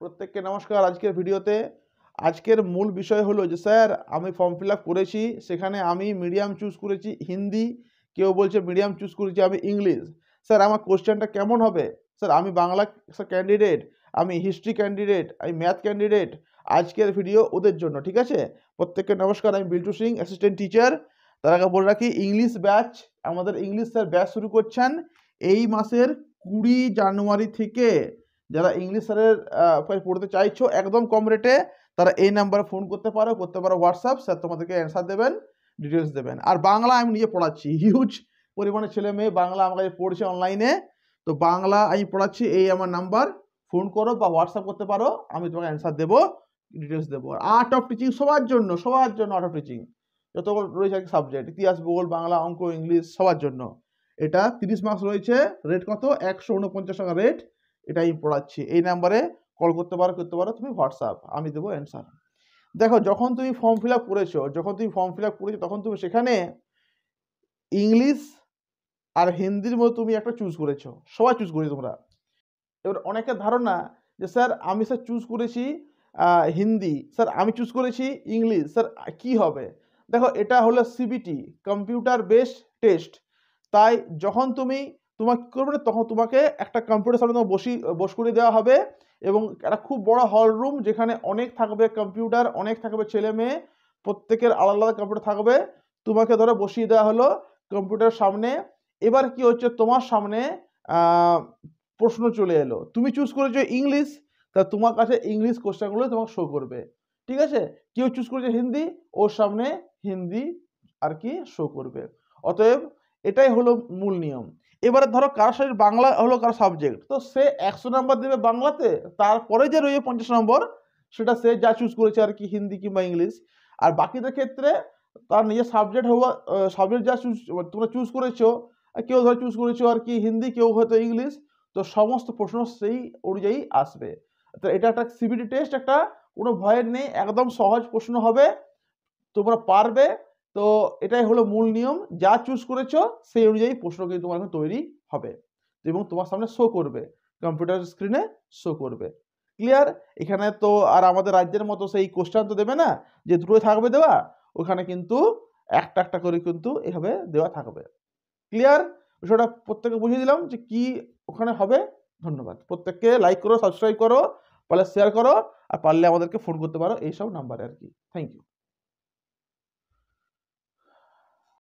প্রত্যেককে নমস্কার আজকের ভিডিওতে আজকের মূল বিষয় হলো যে স্যার আমি ফর্ম ফিল করেছি সেখানে আমি মিডিয়াম চুজ করেছি হিন্দি কেউ বলছে মিডিয়াম চুজ করেছি আমি ইংলিশ স্যার আমার কোশ্চেনটা কেমন হবে স্যার আমি বাংলা ক্যান্ডিডেট আমি হিস্ট্রি ক্যান্ডিডেট আমি ম্যাথ ক্যান্ডিডেট আজকের ভিডিও ওদের জন্য ঠিক আছে প্রত্যেককে নমস্কার আমি বিল্টু সিং অ্যাসিস্ট্যান্ট টিচার তার আগে বলে রাখি ইংলিশ ব্যাচ আমাদের ইংলিশ স্যার ব্যাচ শুরু করছেন এই মাসের কুড়ি জানুয়ারি থেকে যারা ইংলিশ স্যারের পড়তে চাইছো একদম কম রেটে তারা এই নাম্বারে ফোন করতে পারো করতে পারো হোয়াটসঅ্যাপ স্যার তোমাদেরকে অ্যান্সার দেবেন ডিটেলস দেবেন আর বাংলা আমি নিজে পড়াচ্ছি হিউজ পরিমাণে ছেলে মেয়ে বাংলা আমার কাছে পড়ছে অনলাইনে তো বাংলা আমি পড়াচ্ছি এই আমার নাম্বার ফোন করো বা হোয়াটসঅ্যাপ করতে পারো আমি তোমাকে অ্যান্সার দেবো ডিটেলস দেবো আর্ট অফ টিচিং সবার জন্য সবার জন্য আর্ট অফ টিচিং যত রয়েছে আর সাবজেক্ট ইতিহাস ভূগোল বাংলা অঙ্ক ইংলিশ সবার জন্য এটা তিরিশ মার্কস রয়েছে রেট কত একশো উনপঞ্চাশ টাকা রেট এটাই পড়াচ্ছি এই নাম্বারে কল করতে পারো করতে পারো তুমি হোয়াটসঅ্যাপ আমি দেবো অ্যান্সার দেখো যখন তুমি ফর্ম ফিল আপ করেছো যখন তুমি ফর্ম ফিল আপ করেছো তখন তুমি সেখানে ইংলিশ আর হিন্দির মধ্যে তুমি একটা চুজ করেছো সবাই চুজ করেছো তোমরা এবার অনেকের ধারণা যে স্যার আমি স্যার চুজ করেছি হিন্দি স্যার আমি চুজ করেছি ইংলিশ স্যার কি হবে দেখো এটা হলো সিবিটি কম্পিউটার বেস টেস্ট তাই যখন তুমি তোমার কী করবে না তখন তোমাকে একটা কম্পিউটার সামনে তোমার বসি বস করে দেওয়া হবে এবং একটা খুব বড় হল রুম যেখানে অনেক থাকবে কম্পিউটার অনেক থাকবে ছেলে মেয়ে প্রত্যেকের আলাদা আলাদা কম্পিউটার থাকবে তোমাকে ধরো বসিয়ে দেওয়া হলো কম্পিউটার সামনে এবার কি হচ্ছে তোমার সামনে প্রশ্ন চলে এলো তুমি চুজ করেছো ইংলিশ তা তোমার কাছে ইংলিশ কোশ্চেনগুলো তোমাকে শো করবে ঠিক আছে কেউ চুজ করেছে হিন্দি ওর সামনে হিন্দি আর কি শো করবে অতএব এটাই হলো মূল নিয়ম এবারে ধরো কারোর সাথে বাংলা হলো কারো সাবজেক্ট তো সে একশো নাম্বার দেবে বাংলাতে তারপরে যে রয়েছে পঞ্চাশ নম্বর সেটা সে যা চুজ করেছে আর কি হিন্দি কিংবা ইংলিশ আর বাকিদের ক্ষেত্রে তার নিজের সাবজেক্ট হওয়া সাবজেক্ট যা চুজ তোমরা চুজ করেছো কেউ ধরো চুজ করেছো আর কি হিন্দি কেউ হয়তো ইংলিশ তো সমস্ত প্রশ্ন সেই অনুযায়ী আসবে তো এটা একটা সিবিডি টেস্ট একটা কোনো ভয়ের নেই একদম সহজ প্রশ্ন হবে তোমরা পারবে তো এটাই হলো মূল নিয়ম যা চুজ করেছো সেই অনুযায়ী প্রশ্ন কিন্তু তোমার তৈরি হবে এবং তোমার সামনে শো করবে কম্পিউটার স্ক্রিনে শো করবে ক্লিয়ার এখানে তো আর আমাদের রাজ্যের মতো সেই কোশ্চান তো দেবে না যে দুটোই থাকবে দেওয়া ওখানে কিন্তু একটা একটা করে কিন্তু এভাবে দেওয়া থাকবে ক্লিয়ার বিষয়টা প্রত্যেককে বুঝিয়ে দিলাম যে কি ওখানে হবে ধন্যবাদ প্রত্যেককে লাইক করো সাবস্ক্রাইব করো পারলে শেয়ার করো আর পারলে আমাদেরকে ফোন করতে পারো এইসব নাম্বারে আর কি থ্যাংক ইউ